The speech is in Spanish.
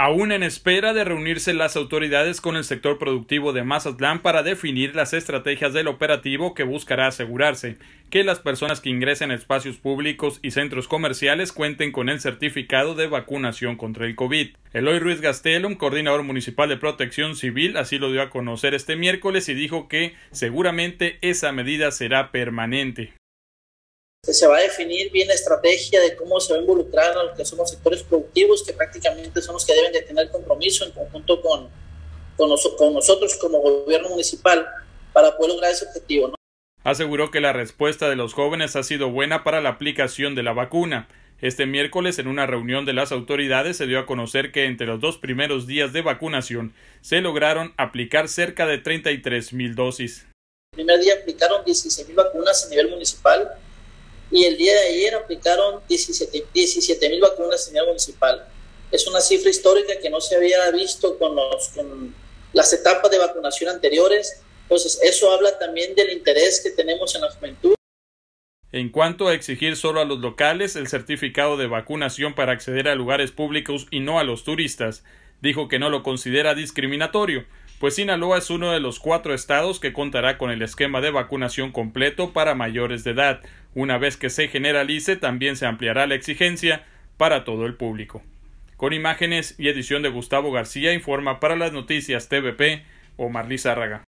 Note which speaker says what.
Speaker 1: Aún en espera de reunirse las autoridades con el sector productivo de Mazatlán para definir las estrategias del operativo que buscará asegurarse que las personas que ingresen a espacios públicos y centros comerciales cuenten con el certificado de vacunación contra el COVID. Eloy Ruiz Gastelum, coordinador municipal de protección civil, así lo dio a conocer este miércoles y dijo que seguramente esa medida será permanente
Speaker 2: se va a definir bien la estrategia de cómo se va a involucrar a los que son los sectores productivos, que prácticamente son los que deben de tener compromiso en conjunto con, con, nosotros como gobierno municipal para poder lograr ese objetivo.
Speaker 1: Aseguró que la respuesta de los jóvenes ha sido buena para la aplicación de la vacuna. Este miércoles, en una reunión de las autoridades, se dio a conocer que entre los dos primeros días de vacunación se lograron aplicar cerca de 33 mil dosis.
Speaker 2: El primer día aplicaron 16 mil vacunas a nivel municipal, y el día de ayer aplicaron 17, mil vacunas en el municipal. Es una cifra histórica que no se había visto con, los, con las etapas de vacunación anteriores. Entonces, eso habla también del interés que tenemos en la juventud.
Speaker 1: En cuanto a exigir solo a los locales el certificado de vacunación para acceder a lugares públicos y no a los turistas, dijo que no lo considera discriminatorio, pues Sinaloa es uno de los cuatro estados que contará con el esquema de vacunación completo para mayores de edad, una vez que se generalice, también se ampliará la exigencia para todo el público. Con imágenes y edición de Gustavo García, informa para las noticias TVP Omar Lizárraga.